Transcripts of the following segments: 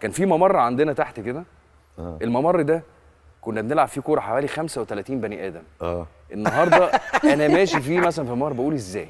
كان في ممر عندنا تحت كده آه. الممر ده كنا بنلعب فيه كوره حوالي 35 بني ادم اه النهارده انا ماشي فيه مثلا في الممر بقول ازاي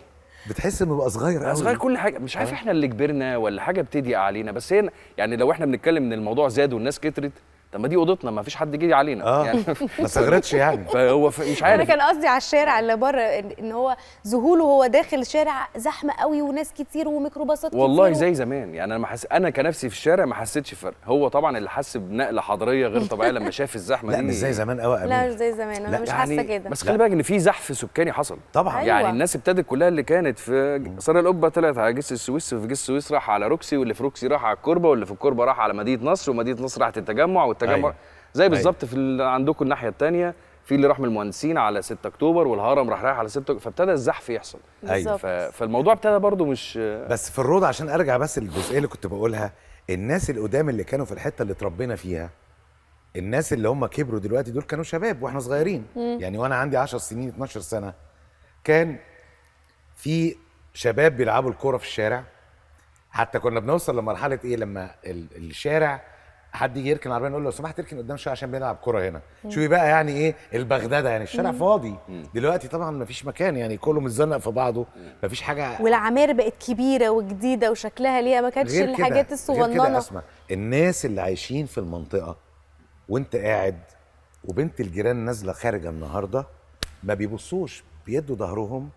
بتحس انه بقى صغير قوي صغير كل حاجه مش عارف آه. احنا اللي كبرنا ولا حاجه بتضيق علينا بس هي يعني لو احنا بنتكلم ان الموضوع زاد والناس كترت طب ما دي اوضتنا ما فيش حد جه علينا آه. يعني ما استغرتش يعني فهو مش عارف انا كان قصدي على الشارع اللي بره ان هو ذهوله هو داخل شارع زحمه قوي وناس كتير وميكروباصات كتير والله زي زمان يعني انا حس... انا كنفسي في الشارع ما حسيتش فرق هو طبعا اللي حس بنقله حضاريه غير طبيعيه لما شاف الزحمه لا دي لا مش زي زمان قوي لا مش زي زمان انا مش يعني حاسه كده بس خلي بالك ان في زحف سكاني حصل طبعا يعني أيوة. يعني الناس ابتدت كلها اللي كانت في صار القبه طلعت على جس السويس وفي جس السويس راح على روكسي واللي في روكسي راح على الكوربه واللي في الكوربه راح على مدينه نصر ومدينه نصر راحت التجمع التجمع أيوة. زي أيوة. بالظبط في عندكم الناحيه الثانيه في اللي راح من المهندسين على 6 اكتوبر والهرم راح رايح على 6 اكتوبر فابتدى الزحف يحصل ايوه ف... فالموضوع ابتدى برضو مش بس في الروضة عشان ارجع بس للجزئيه اللي كنت بقولها الناس القدام اللي كانوا في الحته اللي اتربينا فيها الناس اللي هم كبروا دلوقتي دول كانوا شباب واحنا صغيرين مم. يعني وانا عندي 10 سنين 12 سنه كان في شباب بيلعبوا الكوره في الشارع حتى كنا بنوصل لمرحله ايه لما الشارع حد يجي يركن العربيه نقول له لو سمحت اركن قدام شويه عشان بنلعب كوره هنا شوفي بقى يعني ايه البغداده يعني الشارع فاضي دلوقتي طبعا ما فيش مكان يعني كله متزنق في بعضه ما فيش حاجه والعماير بقت كبيره وجديده وشكلها ليها ما كانتش الحاجات الصغننه غير أسمع. الناس اللي عايشين في المنطقه وانت قاعد وبنت الجيران نازله خارجه النهارده ما بيبصوش بيدوا ظهرهم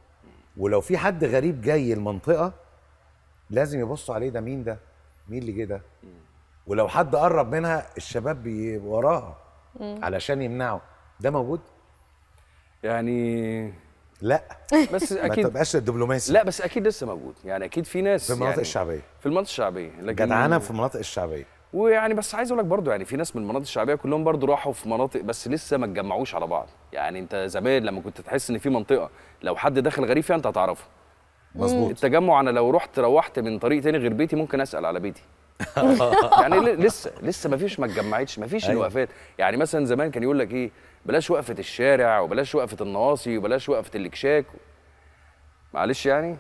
ولو في حد غريب جاي المنطقه لازم يبصوا عليه ده مين ده مين اللي جه ده ولو حد قرب منها الشباب وراها علشان يمنعه ده موجود يعني لا بس اكيد ما تبقاش دبلوماسي لا بس اكيد لسه موجود يعني اكيد في ناس في المناطق يعني الشعبيه في المناطق الشعبيه لكن جدعانه في المناطق الشعبيه ويعني بس عايز اقول لك برضو يعني في ناس من المناطق الشعبيه كلهم برضو راحوا في مناطق بس لسه ما اتجمعوش على بعض يعني انت زمان لما كنت تحس ان في منطقه لو حد داخل غريب فيها انت هتعرفه مظبوط التجمع انا لو رحت روحت من طريق تاني غير بيتي ممكن اسال على بيتي يعني لسه لسه ما فيش ما اتجمعتش ما فيش أيوه. الوقفات يعني مثلا زمان كان يقول لك ايه بلاش وقفه الشارع وبلاش وقفه النواصي وبلاش وقفه الاكشاك معلش يعني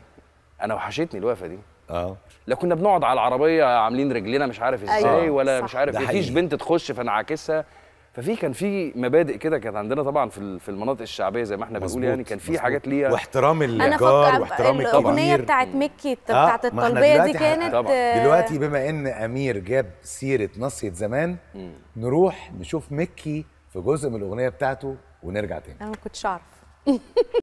انا وحشتني الوقفه دي اه لا كنا بنقعد على العربيه عاملين رجلنا مش عارف أيوه. ازاي أيوة. ولا صح. مش عارف إيه. مفيش بنت تخش فنعاكسها ففي كان في مبادئ كده كانت عندنا طبعا في في المناطق الشعبيه زي ما احنا بنقول يعني كان في حاجات ليها واحترام الجار واحترام الطبيعه الاغنيه بتاعت مكي آه، بتاعت آه الطلبيه دي كانت طبعا. دلوقتي بما ان امير جاب سيره نصيه زمان مم. نروح نشوف مكي في جزء من الاغنيه بتاعته ونرجع تاني انا ما كنتش اعرف